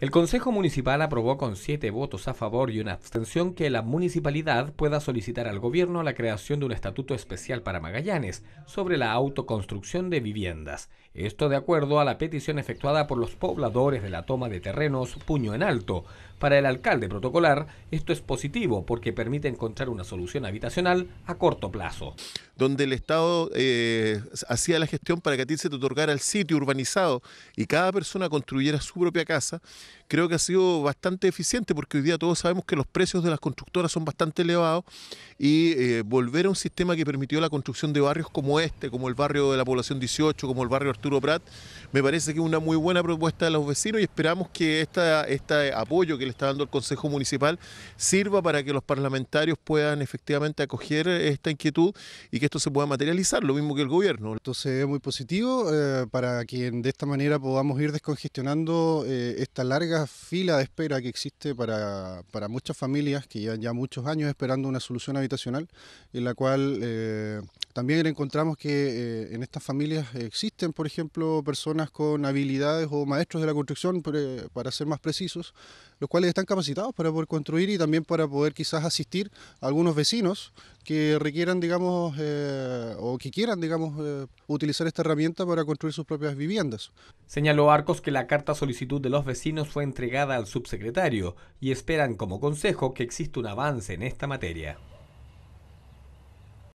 El Consejo Municipal aprobó con siete votos a favor y una abstención que la municipalidad pueda solicitar al gobierno la creación de un estatuto especial para Magallanes sobre la autoconstrucción de viviendas. Esto de acuerdo a la petición efectuada por los pobladores de la toma de terrenos puño en alto. Para el alcalde protocolar, esto es positivo porque permite encontrar una solución habitacional a corto plazo donde el Estado eh, hacía la gestión para que a ti se te otorgara el sitio urbanizado y cada persona construyera su propia casa, creo que ha sido bastante eficiente porque hoy día todos sabemos que los precios de las constructoras son bastante elevados y eh, volver a un sistema que permitió la construcción de barrios como este, como el barrio de la población 18, como el barrio Arturo Prat, me parece que es una muy buena propuesta de los vecinos y esperamos que esta, este apoyo que le está dando el Consejo Municipal sirva para que los parlamentarios puedan efectivamente acoger esta inquietud y esto se pueda materializar, lo mismo que el gobierno. Entonces es muy positivo eh, para que de esta manera podamos ir descongestionando eh, esta larga fila de espera que existe para, para, muchas familias que llevan ya muchos años esperando una solución habitacional, en la cual eh, también encontramos que en estas familias existen, por ejemplo, personas con habilidades o maestros de la construcción, para ser más precisos, los cuales están capacitados para poder construir y también para poder quizás asistir a algunos vecinos que requieran, digamos, eh, o que quieran, digamos, eh, utilizar esta herramienta para construir sus propias viviendas. Señaló Arcos que la carta solicitud de los vecinos fue entregada al subsecretario y esperan como consejo que exista un avance en esta materia.